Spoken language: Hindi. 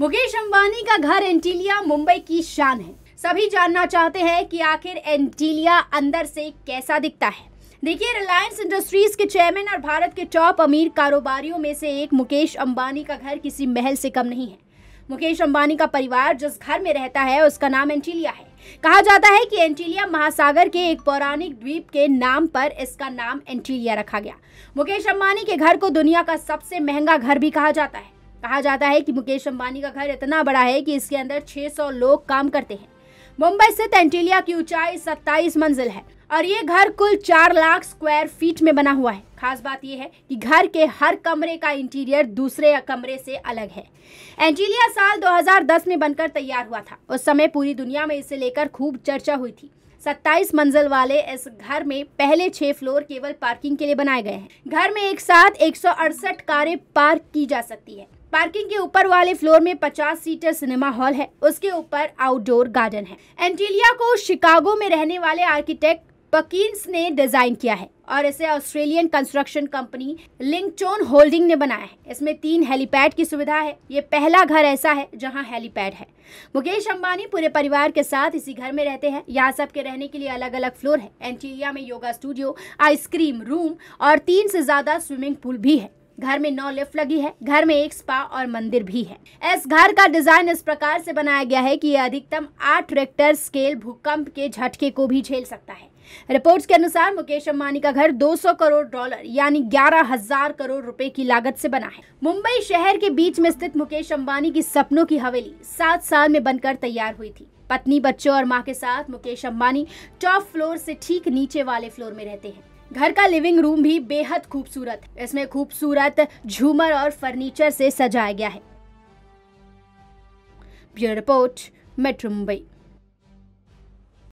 मुकेश अंबानी का घर एंटीलिया मुंबई की शान है सभी जानना चाहते हैं कि आखिर एंटीलिया अंदर से कैसा दिखता है देखिए रिलायंस इंडस्ट्रीज के चेयरमैन और भारत के टॉप अमीर कारोबारियों में से एक मुकेश अंबानी का घर किसी महल से कम नहीं है मुकेश अंबानी का परिवार जिस घर में रहता है उसका नाम एंटीलिया है कहा जाता है कि एंटीलिया महासागर के एक पौराणिक द्वीप के नाम पर इसका नाम एंटीलिया रखा गया मुकेश अंबानी के घर को दुनिया का सबसे महंगा घर भी कहा जाता है कहा जाता है कि मुकेश अंबानी का घर इतना बड़ा है कि इसके अंदर 600 लोग काम करते हैं मुंबई स्थित एंटीलिया की ऊंचाई 27 मंजिल है और ये घर कुल 4 लाख स्क्वायर फीट में बना हुआ है खास बात यह है कि घर के हर कमरे का इंटीरियर दूसरे कमरे से अलग है एंटीलिया साल 2010 में बनकर तैयार हुआ था उस समय पूरी दुनिया में इसे लेकर खूब चर्चा हुई थी 27 मंजिल वाले इस घर में पहले छह फ्लोर केवल पार्किंग के लिए बनाए गए हैं घर में एक साथ एक कारें पार्क की जा सकती है पार्किंग के ऊपर वाले फ्लोर में 50 सीटर सिनेमा हॉल है उसके ऊपर आउटडोर गार्डन है एंटीलिया को शिकागो में रहने वाले आर्किटेक्ट पकींस ने डिजाइन किया है और इसे Australian construction company Linkton holding ने बनाया है इसमें तीन हेलीपैड की सुविधा है ये पहला घर ऐसा है जहां हेलीपैड है मुकेश अंबानी पूरे परिवार के साथ इसी घर में रहते हैं यहाँ सबके रहने के लिए अलग अलग फ्लोर है एंटीरिया में योगा स्टूडियो आइसक्रीम रूम और तीन से ज्यादा स्विमिंग पूल भी है घर में नौ लिफ्ट लगी है घर में एक स्पा और मंदिर भी है इस घर का डिजाइन इस प्रकार से बनाया गया है कि यह अधिकतम आठ रेक्टर स्केल भूकंप के झटके को भी झेल सकता है रिपोर्ट्स के अनुसार मुकेश अम्बानी का घर 200 करोड़ डॉलर यानी ग्यारह हजार करोड़ रुपए की लागत से बना है मुंबई शहर के बीच में स्थित मुकेश अम्बानी की सपनों की हवेली सात साल में बनकर तैयार हुई थी पत्नी बच्चों और माँ के साथ मुकेश अम्बानी टॉप फ्लोर से ठीक नीचे वाले फ्लोर में रहते हैं घर का लिविंग रूम भी बेहद खूबसूरत है इसमें खूबसूरत झूमर और फर्नीचर से सजाया गया है ब्यूरो रिपोर्ट मेट्रो मुंबई